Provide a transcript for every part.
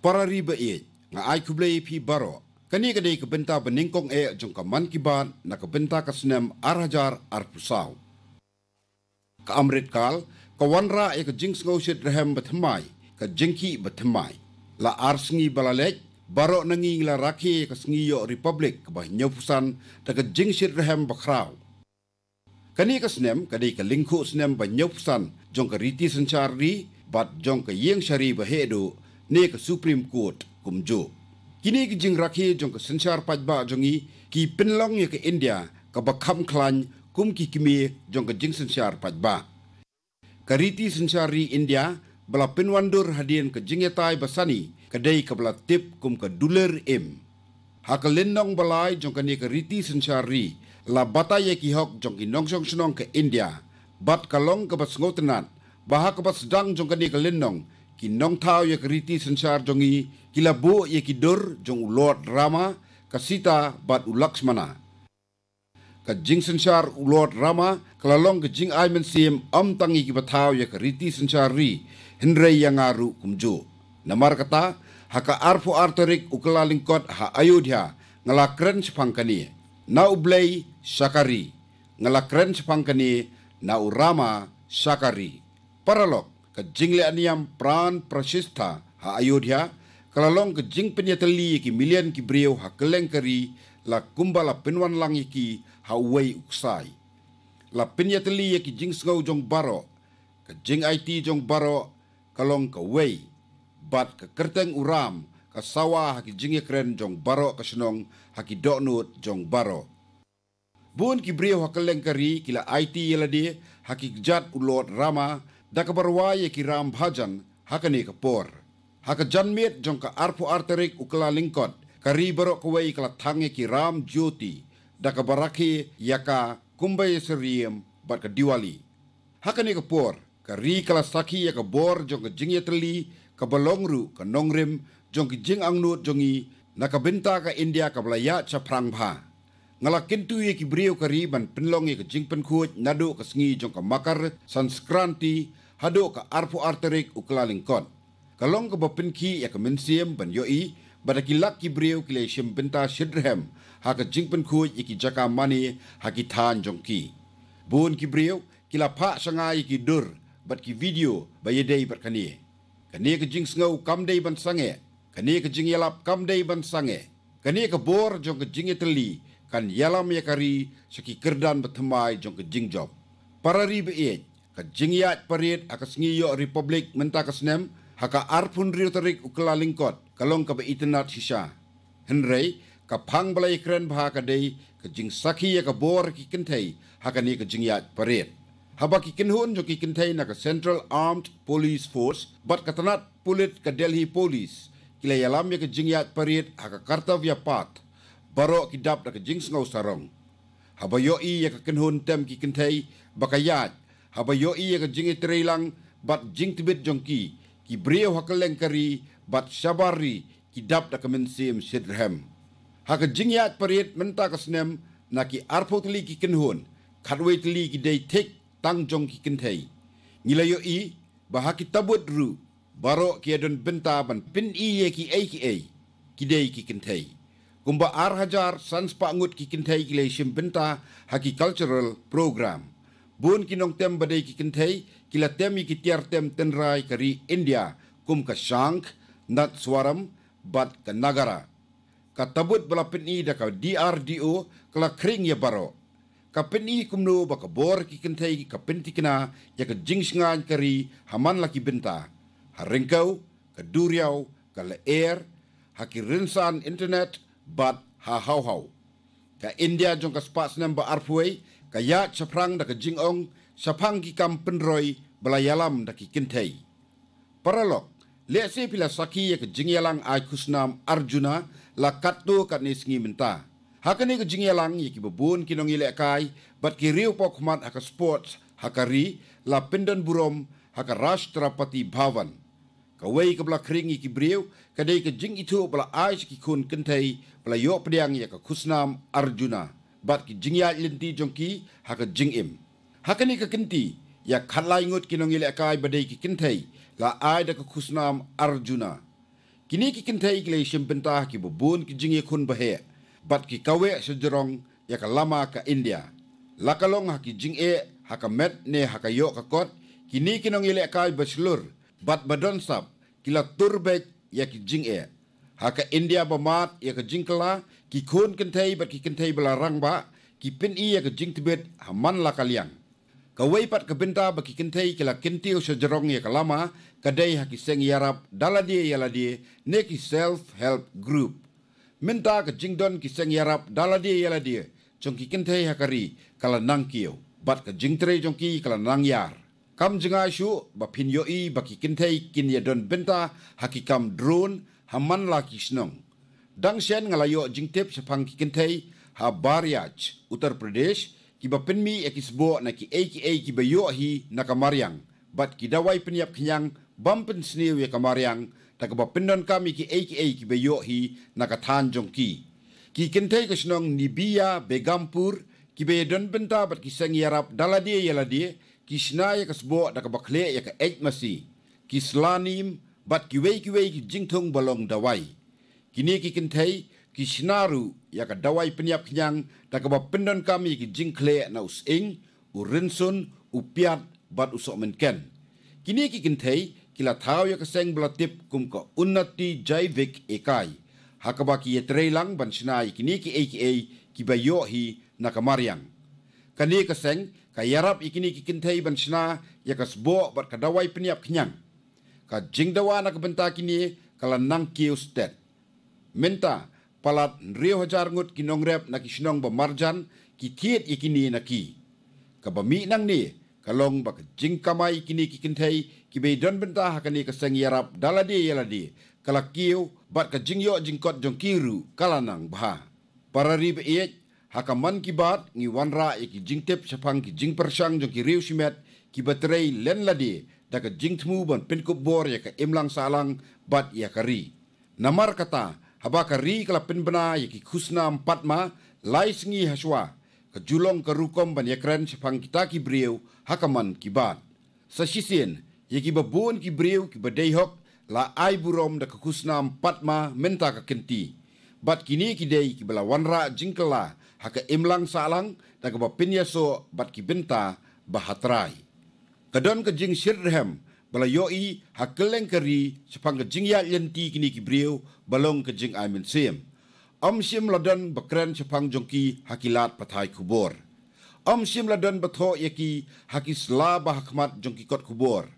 para riba iet nga ai ku blei pi baro kani kadai ke benta beningkong e jong ka man ki ban na ke benta ka snem arajar arpusau ka amrit kal ka wanra e ka jinx ngau shit rehem bathmai ka jinki bathmai la arsngi balalek baro nangi la rakhi e ka sngi yo republic ka ba nyopusan ta ka jinx shit rehem bakrau kani ka snem kadai ka lingkhu snem ba nyopusan jong ka riti sanchar ri bat jong ka yeng shari ba hedu नेक supreme court कुमजो किने कि जिंग राखे जोंक संसार पाजबा जोंगी की पिनलोंग ये के इंडिया क बखम खलान कुम की किमे जोंक जिंग संसार पाजबा करीती संसारी इंडिया बला पिनवांडोर हडियन क जिंगेताय बसानी कदै कबला टिप कुम क डुलर एम हाकलिनोंग बलाय जोंक ने क रीति संसारी ला बताये की हक जोंकी नोंगसोंग सोंग क इंडिया बट कलोंग क बसंगोतनान बाहा क बस डंग जोंक ने क लिनोंग ki nongtau ye kriti sensar jongi kilabu bo ye ki dur jong lord rama kasita bat ulaksmana. laksmana ka jing sensar u lord rama kala long jing aimen sim am tangi ki bathau ye kriti sensar ri hinre yangaru kumjo namar kata haka arfo arterik u kala ha ayudha ngala kren sepangkani na ublei sakari ngala kren sepangkani na urama sakari paralog kejing le aniam pran prasista ha ayodhya kalalong kejing penyeteli ki milian ki breu ha kelengkari la la penwan lang ki ha wei uksai la penyeteli ki jing sgau jong baro kejing it jong baro kalong ke wei bat ke kerteng uram ke ha ki jing kren jong baro ke senong ha ki donut jong baro bun ki breu ha kelengkeri kila it yeladi ha ki jat ulot rama dakabarwaye ki ram bhajan hakani ka por hak janmiet jong ka arpu arterik ukla lingkod, kari barok kwei kala thange ki ram jyoti dakabaraki yaka kumbai seriem bar ka diwali hakani ka por kari kala sakhi yaka bor jong ka jingyetli ka balongru ka nongrem jong ki jing angnu jongi nakabinta ke india ke blaya cha prangpha ngala kintu ye ki brio kari ban pinlong ye ka jing pen khuoj jong ka makar sanskranti hadu ke arpu arterik ukla lingkon. Kalong ke bapin ya ke mensiem ban yoi pada kilak ki breu kile shim benta shidrem ha ke jingpen ku iki ya jaka mani ha ki tan jongki. Buun ki breu kila pa sanga iki ya dur bat ki video ba ye dei perkani. Kani ke jing sngau kam dei ban sange. Kani ke jing yalap kam dei ban sange. Kani ke bor jong ke jing eteli kan yalam yakari kari seki kerdan betemai jong ke jing job. Para ribe ej Kajingiat perit aka sengiyo Republik Mentah Kesenem haka arpun riotarik ukla lingkot kalong ka itenat hisya. Henry, ka pang balai keren bha ka dey kajing saki ya ka bor ki kentai haka ni kajingiat perit. Haba ki kenhun jo ki kentai na ka Central Armed Police Force bat katanat pulit ka Delhi Police kila yalam ya, ya kajingiat perit haka kartavya pat baro kidap na kajing sengau sarong. Haba yoi ya ka kenhun tem ki kentai bakayat haba yo iye ka jingi treilang bat jing tibet jongki ki breo hakaleng kari bat sabari ki dap da kamen sim sidrham ha ka jing yat pariet menta ka snem na ki arpotli ki kenhon khatwe tli ki dei tek tang jong ki ngila yo i ba ki tabut ru baro ki adon benta ban pin i ye ki ai ki ai ki dei ki kenthei kumba ar hajar sanspa ngut ki kenthei ki le cultural program bun kinong tem badai ki kinthei kila tem ki tiar tem tenrai kari india kum ka shank nat swaram bat ka nagara ka tabut bala pini da ka drdo kala kring ya baro ka pini kum no ba ka bor ki kinthei ka pinti kina ya ka jingsnga kari haman la benta. binta ha haringkau ka duriau ka la air ha ki rinsan internet bat ha hau hau ka india jong ka spas number arfuei kaya caprang da kajing ong sapang ki kam penroy belayalam da ki kentai. Paralok, le se pila saki ya kajing yalang ay kusnam Arjuna la katdo kat ni sengi minta. Hakani kajing ya ki bebun kinong ilek kai bat ki riu pok haka sports haka ri la pendan burom haka rash terapati bhavan. Kawai ke belah kering iki beriw, kadai ke jing itu belah ais iki kun kentai, belah yuk pedang iya ke kusnam Arjuna bat ki jingya lenti jongki haka jing im hakani ka kinti ya khalai ngot kinong ile akai badai ki kinthai ga ai da ka khusnam arjuna kini ki kinthai ki le shimpenta ki bubun ki jingye khun bahe bat ki kawe sejrong ya ka lama ka india lakalong ha ki jing e haka met ne haka yo ka kot kini kinong ile akai bachelor bat badon sap kila turbek ya ki jing e haka India bermat, ia ke jingkla ki khun kan thai ba ki kan thai ba ki pin i ya ke jing haman ha man la kaliang ka pat ke binta ba ki kan thai ki la kin ti o sajrong ya ha seng yarap dala die ya self help group minta ke jing ki seng yarap dala die ya la die chong ki kan thai ha kala nang kiyo bat ke jing tre ki kala nang yar kam jinga shu ba pin yo i ba ki kan thai don binta ha drone haman la kisnong. Dang sian ngalayo jingtep sepang kikintay ha Baryaj, Uttar Pradesh, ki ba penmi e kisbo na ki eki e ki hi na kamaryang. Bat ki daway penyap kinyang bam pen ya e kamariang, ta ka ba kami ki eki e ki ba yo hi na katanjong ki. Ki kintay kisnong Nibia, Begampur, ki ba yadon penta bat kisang yarap daladie yaladie, kisna ya e kisbo na ka bakle ya e ka ekmasi. Kislanim, bat kiwei kiwei ki jing thong balong dawai kini ki kin thai ki sinaru ya ka dawai pinyap kyang, ta ka pindon kami ki jing khle na us ing u rinsun u piat bat usok men ken kini ki kin thai ki la thau ya ka seng bla tip kum ko unnati jaivik ekai hakaba ki etrei lang ban sinai kini ki ek ei ki ba yo hi na ka maryang kani ka seng ka yarap ikini ki kin thai ban sina ya ka sbo bat ka dawai pinyap kyang ka jing da wana kini kala nang ki usted menta palat rio hajar ngut ki nongrep na ki shinong ba marjan ikini na ki ka ba nang ni kalong bak ba jing kamai kini kikintai kinthai ki be don benta hakani kani ka sang yarap daladi yaladi yala di kala kiu bat ka jing yo jing kot jong kiru kala nang ba ha. para rib e hakaman ki bat ngi wanra e ki jingtep chapang ki jing persang jong ki riu ki batrei len ladi daga jingt ban pin ko bor ya ka imlang salang bat ya ka ri namar kata haba ka ri kala pin bana ya ki khusna patma lai singi haswa ka julong ka rukom ban ya kran shapang kita ki brew hakaman ki bat sashisien ya ki babun ki brew ki badai hok la ai burom daga khusna patma menta ka kenti bat kini ki dei ki bala wanra jingkala haka imlang salang daga bapinya so bat ki benta bahatrai kadon ke jing Sirham bala yoi hakeleng keri sepang ke jing yak yenti kini kibriu balong ke jing amin sim. Om sim Ladan bekeren sepang jongki hakilat patai kubur. Om sim Ladan betho yaki hakis laba hakmat jongki kot kubor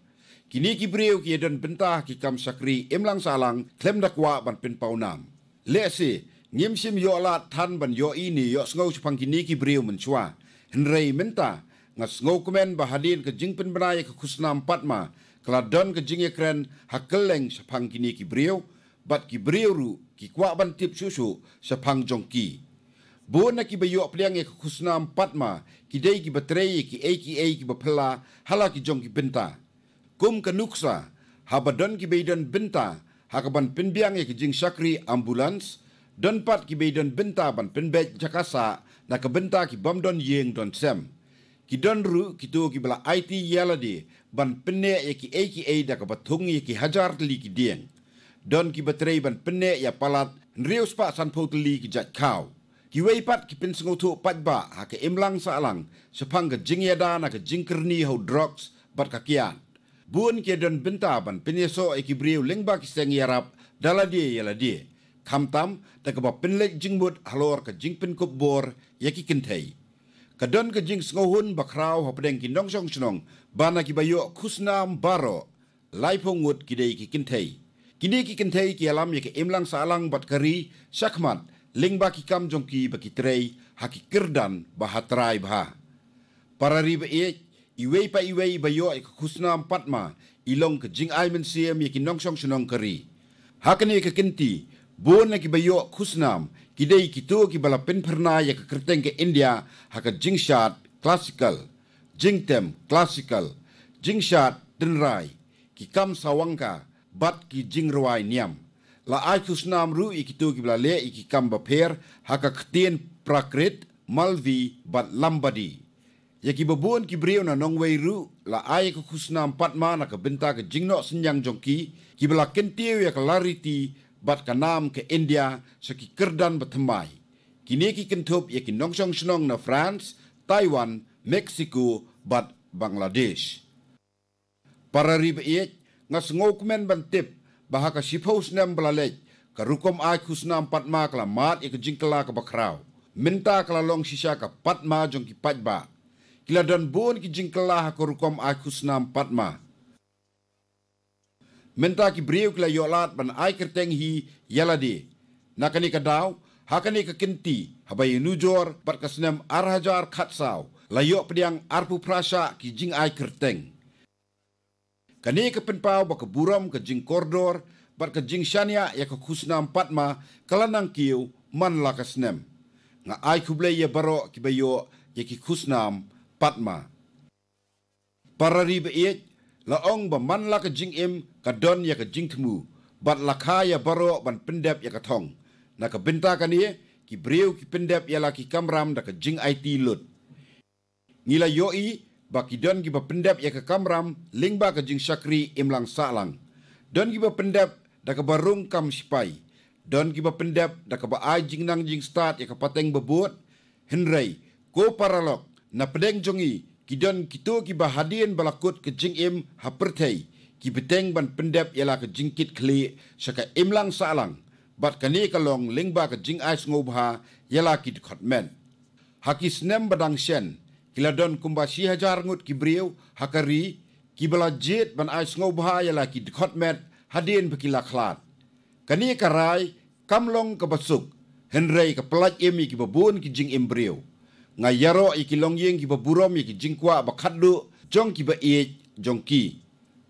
Kini kibriu kia don bentah kikam sakri emlang salang klem dakwa ban nam paunam. Lese, ngim sim yo alat tan ban yoi ni yo sengau sepang kini kibriu mencua. Henrei menta ngas ngau kumen bahadin ke jingpin benai ke khusna empat ma keladon ke jingye keren hakeleng sepang kini ki brio bat ki brio ru ki kuak bantip susu sepang jongki bo na ki bayuak peliang ke khusna empat ma ki dei ki baterai ki ei ki ki bapela hala ki jongki benta kum ke nuksa habadon ki beidon benta hakaban penbiang ke jing syakri ambulans dan pat ki beidon benta ban pinbet jakasa na kebenta benta ki bamdon yeng don sem ki donru ki to ki bla IT yala di ban penne ya ki AKA da ka patung ya ki hajar li ki dien don ki batrei ban penne ya palat riu spa san pot li ki jat kau ki wei pat ki pin sungo to pat ba ha ke imlang sa alang sepang ke jing ya da na ke jing kerni ho drugs bat ka kian buan ki don benta ban penne ya so ya ki briu leng ba ki seng ya rap dala di yala di kamtam ta ka ba penle jing bot halor ke jing pin kop bor ya ki kentai kadon ke jing sengohun bakraw ha pedeng kindong song senong bana ki bayo kusnam baro lai pongut ki dei ki kinthei ki dei ki kinthei ki alam ye ke emlang salang bat kari sakman ling ba ki kam jong ki ba ki trei ha ki kirdan ba ha trai ba ha. para ri ba ye iwei pa iwei bayo ek kusnam patma ilong ke jing ai men siam ye kindong song senong kari ha ke ne ke kinti buon na kibayo kusnam kiday kito kibala penperna ya kakerteng ke India haka jingshat classical jingtem classical jingshat denrai kikam sawangka bat ki jingruai niam la ay kusnam ru ikito kibala le ikikam baper haka ketien prakrit malvi bat lambadi ya kibabuan kibriyo na nongwe ru la ay kusnam patma na kabenta ke jingno senyang jongki kibala kentiyo ya kelariti ke bat kanam ke India so ki kerdan batamai. Kini ki kentup ya ki nongsong senong na France, Taiwan, Mexico, bat Bangladesh. Para riba iya, ngas ngokmen bantip bahaka sipaus nam belalek karukom ai khusna patma kala mat ik jingkala ka bakrau minta kala long sisa ke patma jongki ki pajba kila dan bon ki jingkala ha karukom ai khusna patma menta ki breu kla yolat ban ai kerteng hi yaladi nakani ka daw hakani ka kinti habai nu jor par kasnem arhajar khatsau la yo pdiang arpu prasha ki jing ai kerteng kani ka penpau ba ka buram ka jing kordor par ka jing shania ya ka khusna patma kalanang kiu man la kasnem nga ai khuble ye ya baro ki ba yo ya ki khusna patma parari ba ye la ong ba man la ka jing em ka ya ka jing thmu ya baro ban pindep ya ka na ka binta ka ni ya la ki kamram da it lut ni la yo don gi ba ya ka kamram ling ba ka jing salang don gi ba da ka barung don gi ba da ka ba ajing ya ka pateng bebuat hinrei na pedeng jongi kidon kito ki balakut ke jing im ki beteng ban pendap ialah ke jingkit kli saka imlang salang bat kani kalong lingba ke jing ais ngubha ialah ki dekot men. Haki badang sen, kila don kumba si hajar ngut ki brio hakari ki belajit ban ais ngubha ialah ki dekot men hadin bekila khlat. Kani karai kamlong ke basuk henrei ke pelat imi ki babun ki jing imbrio. Ngayaro ikilong yeng ki baburom ki jingkwa bakadu jong ki baik jong ki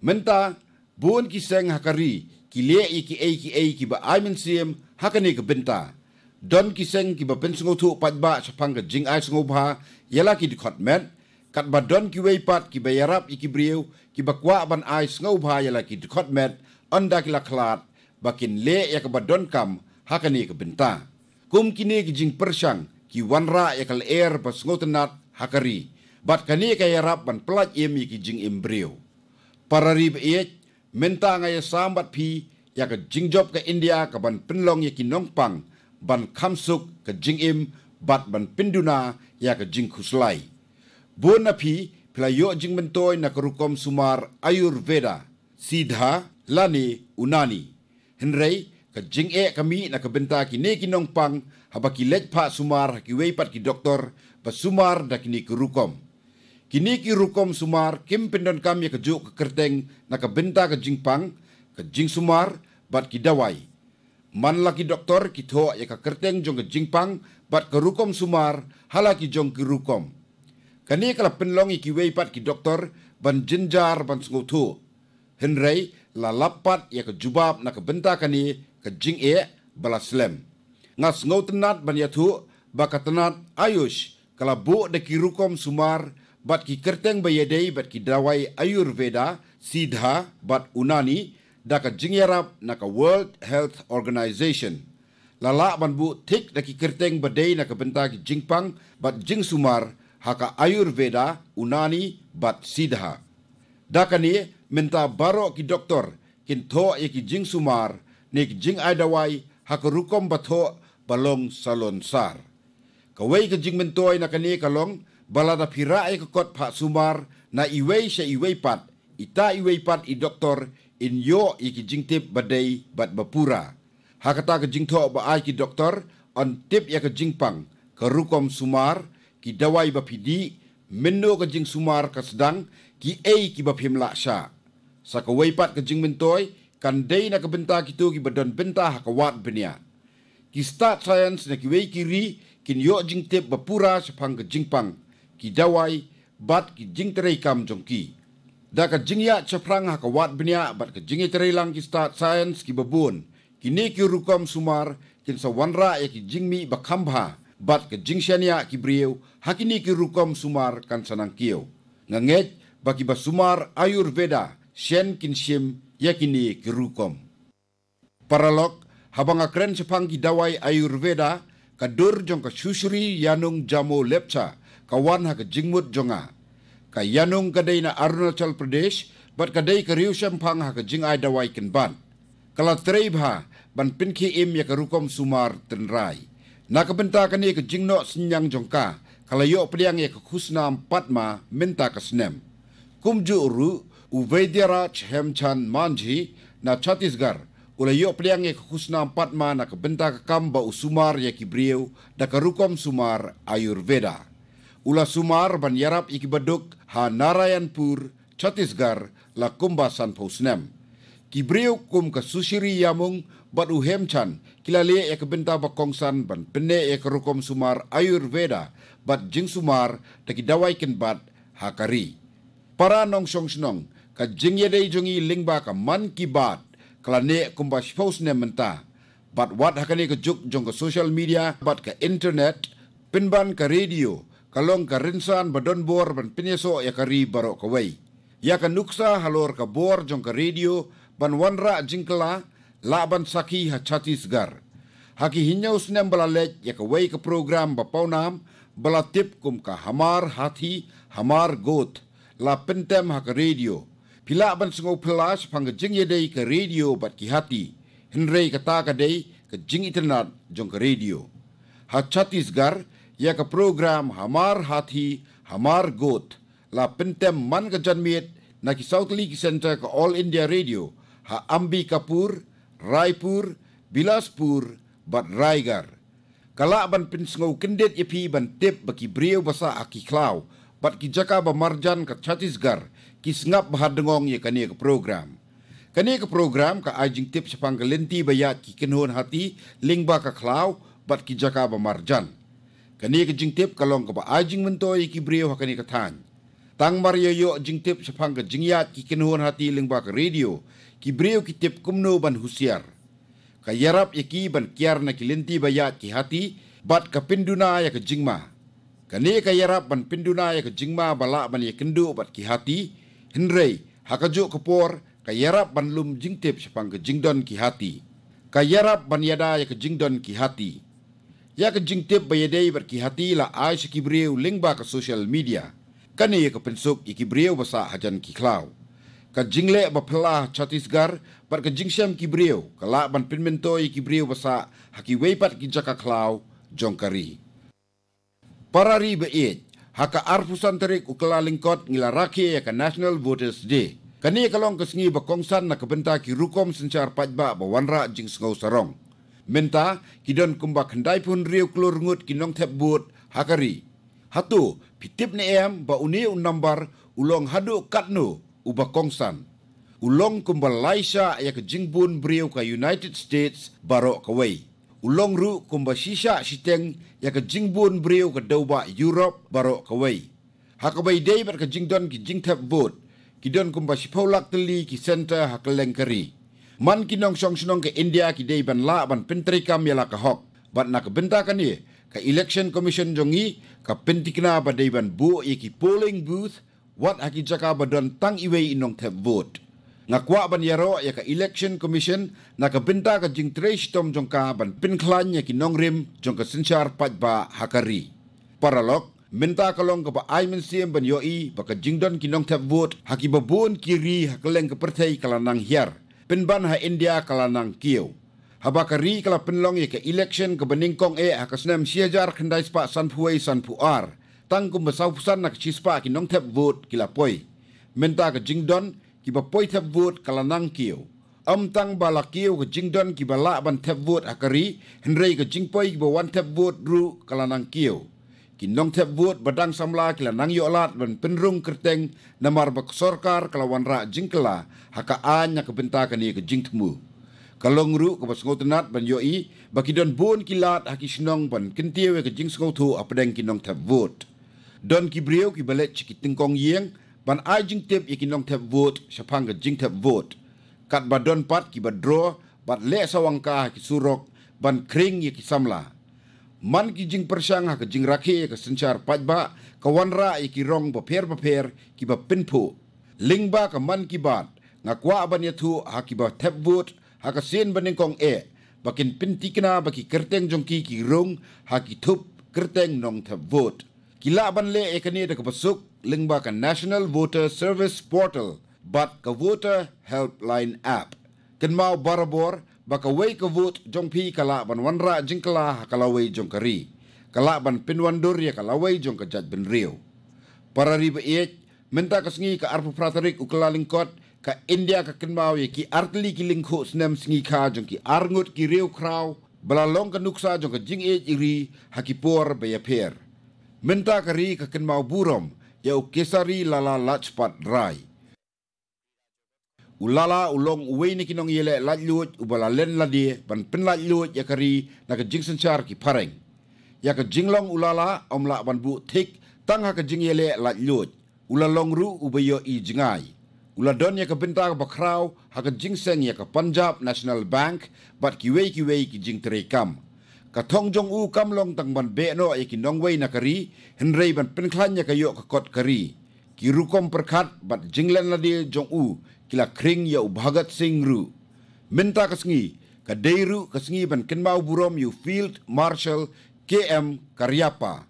menta buon ki seng hakari ki le i ki ai ki ai ki ba ai men siem hakane ki benta don ki seng ki ba pensu ngo thu pat ba chapang jing ai ngo ba ha, yela ki dikhot men kat ba don ki wei pat ki ba yarap i ki brieu ki ba kwa ban ai ngo ba ha, yela ki dikhot men onda ki la khlat ba kin le ya ka ba don kam hakane ki benta kum ki ne ki jing persang ki wanra ya kal air pas ngo tenat hakari bat kani ka yarap ban plat yem ki jing embrieu pararib e menta nga ye sambat pi ya ke jingjob ke india ka ban penlong ya ki nongpang ban kamsuk ke jingim bat ban pinduna ya ke jingkhuslai bona pi pla yo jingmen toy na krukom sumar ayurveda sidha lani unani henrei ke jing e kami nak ka benta ki ne ki nongpang haba ki lejpa sumar ki weipat ki doktor pa sumar da ki ni Kini ki rukom sumar kim pendon kam kejuk ke kerteng na ke benta ke jingpang ke jing sumar bat ki dawai. Man laki doktor ki tho ya ke kerteng jong ke jingpang bat ke rukom sumar halaki jong ki rukom. Kini kala penlong ki wei pat ki doktor ban jinjar ban sungutu. Henry la lapat ya ke jubab na ke benta kani ke jing e balaslem. Ngas ngau tenat ban ya tu bakatenat ayush kala bu de ki rukom sumar bat ki kerteng bayadei bat ki dawai Ayurveda, Siddha, bat Unani, da ka jingyarap na ka World Health Organization. Lala man bu tik da ki kerteng bayadei na ka benta ki jingpang bat sumar haka Ayurveda, Unani, bat Siddha. Da ka ni minta baro ki doktor kin tho e ki jingsumar ni ki jing ay dawai haka rukom bat tho balong salon sar. Kawai ka jing mentoy na ka kalong? balada pirae ke kot pak sumar na iwei se iwei pat ita iwei pat i doktor in yo i jingtip badai bad bapura hakata ke jingtho ba ai ki doktor on tip ya ke jingpang ke rukom sumar ki dawai ba pidi menno ke jing sumar ke sedang ki ei ki ba phim laksa sa ke wei pat ke jing mentoi kan dei na ke benta kitu ki badon benta ha ke wat benia ki start science na ki wei kiri kin yo jingtip bapura sepang ke jingpang ki dawai bat ki jing terai kam jong ki. Da ka jing ya caprang ha wat benya bat ka jing terai lang ki start science ki babun. Ki ki rukam sumar kin sa wanra ya ki jing mi bakamba bat ka jing shania ki brio ha ki rukam sumar kan sanang kiyo. Ngangej ba sumar basumar ayurveda shen kin shim ya ki ki rukam. Paralok habang akren sepang ki dawai ayurveda ka dur jong susuri yanung jamu lepca kawan ha ke jingmut jonga ka yanung kadai na arunachal pradesh bat kadai ka riusham phang ha ke jing ai dawai ken ban kala trei ban pinki im ya ka rukom sumar tenrai na ka benta ka ni ka jingno sinyang jongka kala yo priang ya ka khusna patma menta ka snem kumju ru uvedyaraj hemchan manji na chatisgar ulai yo priang ya ka khusna patma na ka benta ka kamba usumar ya ki brieu da ka sumar ayurveda Ula Sumar ban yarap iki beduk ha Narayanpur, Chhattisgarh la kumba san phosnem. Ki kum ka yamung bat uhem chan kila e benta ba ban pene ek rukom sumar ayurveda bat jing sumar taki dawai ken bat hakari. Para nong song snong ka jing yede jungi lingba ka man ki bat kala ne kumba phosnem menta. Bat wat hakani kejuk juk jong ka social media bat ka internet pinban ka radio kalong ka rinsan badon bor ban pinyeso ya ka ri baro ka way. Ya nuksa halor ka bor jong ka radio ban wanra jingkla laban saki ha chatisgar. Haki hinyaw sinem bala let ya way ka program ba paunam bala tip kum ka hamar hathi hamar goat la pintem ha ka radio. Pila ban sungo pelas pang jingye day ka radio bat ki hati. Hinray ka ka day ka jing internet jong ka radio. Ha chatisgar ha यक programme हमार हाथी हमार गोत ला पिंतम मन का जन्मेत न कि साउथ लीग सेंटर का ऑल इंडिया रेडियो हा अंबी कपूर रायपुर बिलासपुर बट रायगर कला बन पिंसो किंडेत ये फी बन टेप बकी ब्रियो बसा आकी खलाव बट की जका ब मरजन का छत्तीसगढ़ कि स्नप भादंगोंग ये कनिय का प्रोग्राम कनिय का प्रोग्राम का आजिंग टिप छपांग लेंती बया कि किनहोन हाथी लिंगबा का खलाव बट की जका ब मरजन ka ni ka jing tep ka long ba a jing men ki brio ha ka ka than tang mar yo yo jing tep sa phang ka jing ki ken hon ling ba ka radio ki brio ki tep kum ban husiar ka yarap i ki ban kiar na ki lenti ba yat ki hati bat ka pinduna ya ka jing ma ka yarap ban pinduna ya ka jing bala ban ya kendu bat ki hati hinrei ha ka jo ka ka yarap ban lum jing tep sa phang ka jing ki hati ka yarap ban yada ya ka jing ki hati ya ka jing tip ba hati la ai shi kibriu ling ba social media ka ia ka pensuk i kibriu ba hajan ki klau ka jing le ba pla chatisgar par ka jing sham kibriu ka ban pinmento i kibriu ba sa ha ki jaka klau jong parari beit haka ha ka arfusan tarik u lingkot ngila rakie ya ka national voters day Kini kan kalong kesengi berkongsan nak kebentar ki rukom sencar pajba berwanra jing sengau sarong menta kidon kumbak hendai pun riu kelur ngut kinong tep buat hakari. Hatu, pitip ni em ba uni unambar ulong haduk katnu uba kongsan. Ulong kumbal Laisha ya ke jingbun beriu ke United States barok ke Ulong ruk kumbal sisa siteng ya ke jingbun beriu ke dauba Europe barok ke Hakabai day ber ke jingdon ki jingtep boat. Kidon kumbal sipaulak teli ki center hakaleng man nong song sinong ke India ki day ban la ban pentri kam yala ka hok bat nak benta kan ye ka election commission jongi ka pentikna ba day ban bu ye ki polling booth wat aki jaka ba don tang iwe nong the vote nga kwa ban yaro ya ka election commission na ka benta ka jing trace tom jong ka ban pin klan ki nong rim jong ka sinchar pat ba hakari paralok Minta kalong kepa Aiman Siem ban yoi baka jingdon nong tap vote hakiba buon kiri hakeleng kepertai kalanang hiar penban ha India kalanang kiau. Haba kari kala penlong ye ke election ke beningkong e ha kasnam siajar kendai spa puar, sanpuar. Tangkum besau pusan nak cispa ki nong tep vot kila poi. Menta ke jingdon ki ba poi tep vot kalanang kiau. Am tang bala kiau ke jingdon ki ba la ban tep vot ha kari. Henrei ke jingpoi ki ba wan tep vot ru kalanang kiau kinong tebuat badang samla kila nang yolat dan penrung kerteng namar bak sorkar kelawan rak jingkela haka anya kebentakan ia ke jingtmu kalong ru ke pasngot nat ban yoi bakidon bon kilat haki sinong ban kentiewe ke jing skotu apadeng kinong tebuat don kibrio ki balet chiki tingkong yeng ban ajing tep ye kinong tebuat sapang ke jing tebuat kat badon pat ki badro bat le sawangka haki surok ban kring ye kisamla man ki jing persang ha ka jing rakhe ka sanchar paj ka wanra i ki rong ba pher ba pher ki ba pinphu ling ba ka man ki ban nga kwa ban yathu ha ki ba thep but ha ka sen banin kong e ba kin pin tikna ba ki kerteng jong ki ki rong ha ki thup kerteng nong thep but ki la ban le e ka ne da ka basuk ling ka national voter service portal but ka voter helpline app ken mau barabor baka wei ke vote jong pi kala ban wanra jingkala kala wei jong kari kala ban pinwan dor ya kala wei jong ka jat ben rio para ribe ye menta ka singi ka arpa pratarik u kala lingkot ka india ka kenmau ye ya, ki artli ki lingkho snem singi ka jong ki arngut ki rio krau bala long ka nuksa jong ka jing ye iri haki por be ya pher menta ka ri ka kenmau burom ya u kesari lala lachpat rai ulala ulong uwei ni kinong yele lajluj ubala len la die ban pin lajluj ya kari na ka jing sanchar ki pareng. Ya ka jing ulala om la ban bu tik tanga ha ka jing yele lajluj ula long ru ubayo i jingai. uladon don ya ka binta ka bakraw ha ka jing seng ya Punjab National Bank bat ki wei ki wei ki jing terikam. Ka thong jong u kam long tang ban be no ya ki nong wei na kari henrei ban pin klan ya ka yok ka kot kari. Ki rukom perkat bat jinglen len la die jong u kila kring ya ubhagat singru minta kasngi kadeiru kasngi ban kenbau burom yu field marshal KM Karyapa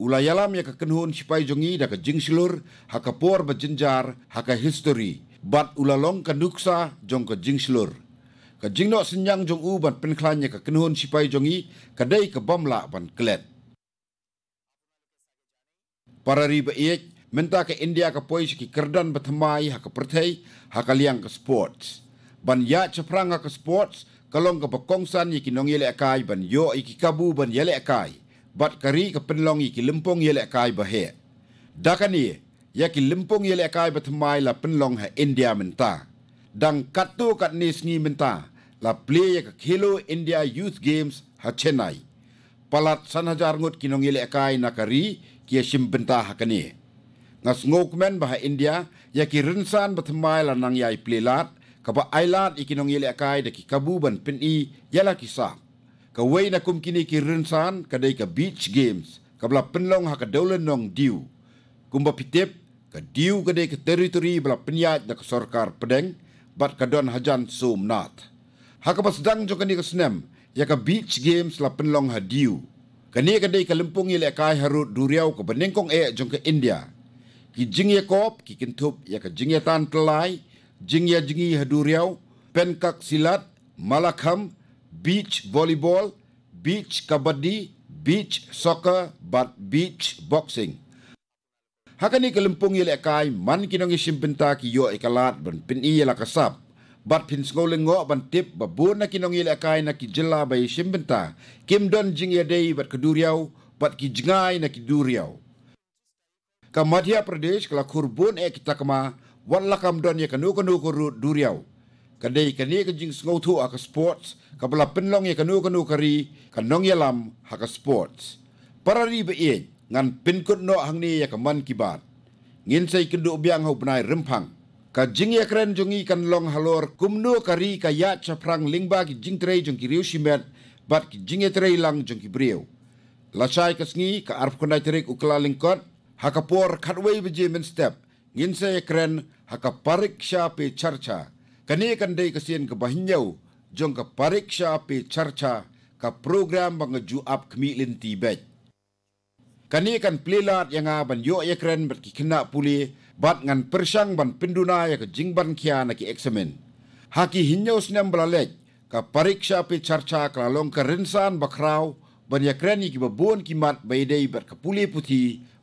ulayalam ya kakenhun sipai jongi da ka jingsilur ha ka por history bat ulalong ka nuksa jong ka jingsilur ka jingno senyang jong uban penklanya ka kenhun sipai jongi kadai ka bamla ban klet para riba iek minta ke India ke pois ki kerdan bethmai ha ke perthai ha ke liang ke sports. Ban ya ceprang ha ke sports, kalong ke bekongsan yi ki nong yele akai ban yo ki kabu ban yele akai. Bat kari ke penlong yi ki lempong yele akai bahe. Dakan ye, ya ki lempong yele akai bethmai la penlong ha India minta. Dang katu kat ni sengi minta, la play ya ke kilo India Youth Games ha Chennai. Palat sanhajar ngut ki nong yele akai nakari ki ya ha kanih. นักสงกแมนบาอินเดียยากิรินซานบัทมายลานังยายปลีลาดกับไอลาดอีกนองเยลกายเด็กกับบูบันเป็นอียาลากิซาก็เวนักุมกินีกิรินซานก็ได้กับบีชเกมส์กับลับเป็นลงหากเดลนองดิวกุมบพิเทปก็ดิวก็ได้กับเทริทอรีบลับเป็นยาดักสอร์การ์เพดงบัดกระดอนฮจันซูมนาทหากับสดังจงกันีกับสเนมยากับบีชเกมส์ลับเป็นลงหาดิวกันนี้ก็ได้กับลิมปุงเยลกายฮารุดูเรียวกับเป็นงกงเอจงกับอินเดีย ki jingye kop ki kintup ya ka jingye tan telai jingye jingi e e haduriau penkak silat malakham, beach volleyball beach kabaddi beach soccer but beach boxing hakani kelempung ye lekai man kinong simpenta ki yo ekalat ban pin i la kasap bat pin skole ngo ban tip ba bu na kinong ye lekai na ki jilla bai simpenta kim don jingye dei bat kaduriau bat ki jingai na kiduriau ka Madhya Pradesh kala kurbun e kita kama wan lakam don ye kanu kanu ko ru duriau ka dei ka jing sngau thu aka sports ka bla penlong ye kanu kanu kari ka nong ye ha sports parari be ye ngan pin kut no hang ni ye ka man ki bat ngin sai kindu biang hau bnai rempang ka jing ye kren jungi kan long halor kumnu kari ka ya chaprang lingba ki jing trei jung ki riu shimet bat ki jing trei lang jung ki breu la chai ka sngi ka arf kunai trek ukla lingkot hakapor khatwei bje min step ginse kren hakapariksha pe charcha Kani kan dei kasien ke bahinjau jong ke pariksha pe charcha ka program bang ju up kmi lin ti bet kan plilat yang aban yo ye kren ber kikna puli bat ngan persang ban pinduna ya ke jingban kia na ki eksamen haki hinjau snem blalek ka pariksha pe charcha ka long ka rinsan bakrau ban ye kren ki babon ki mat baidei ber ka puli puti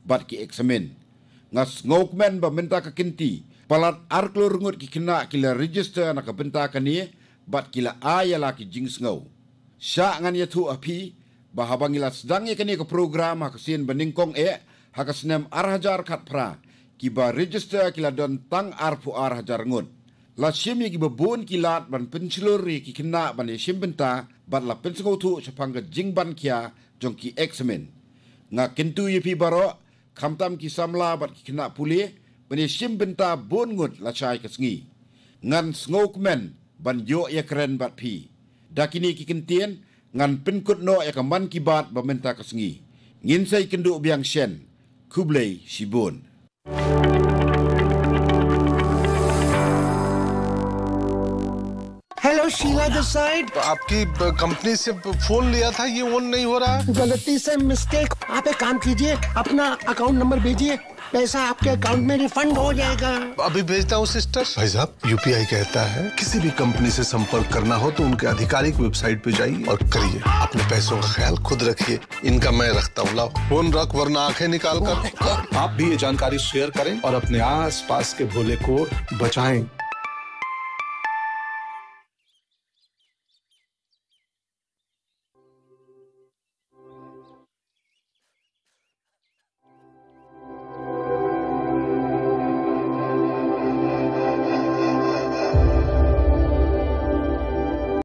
bat ki eksamen. Ngas ngokmen ba minta ka kinti, palat arklo rungut ki kena kila register na ka benta ka ni, bat kila aya la ki jings ngau. Sya ngan ya tu api, bahabang ila sedang ya kani ka program ha kasiin beningkong e, ha kasinem arhajar kat pra, ki ba register kila don tang arpu arhajar ngun. La shim ya ki bebon kilat ban pencelur ya ki kena ban ya shim benta, bat la pencengau tu sepangga jing ban kia, jong ki eksamen. Nga kentu ya pi barok, kamtam ki samla bat ki kena puli bani sim benta bon ngut la chai ka sngi ngan smokeman ban yo ya kren bat pi dakini ki kentien ngan pinkut no ya kaman ki bat ba menta ka sngi ngin sai kendu biang sen kublei sibon thank you hello Sheela decide आपकी company से फोन लिया था ये ऑन नहीं हो रहा गलती से मिस्टेक आप एक काम कीजिए अपना अकाउंट नंबर भेजिए पैसा आपके अकाउंट में रिफंड हो जाएगा अभी भेजता हूँ सिस्टर भाई साहब यूपीआई कहता है किसी भी कंपनी से संपर्क करना हो तो उनके आधिकारिक वेबसाइट पे जाइए और करिए अपने पैसों का ख्याल खुद रखिए इनका मैं रखता हूँ लाओ फोन रख वरना आंखें निकाल कर आप भी ये जानकारी शेयर करें और अपने आस पास के भोले को बचाएं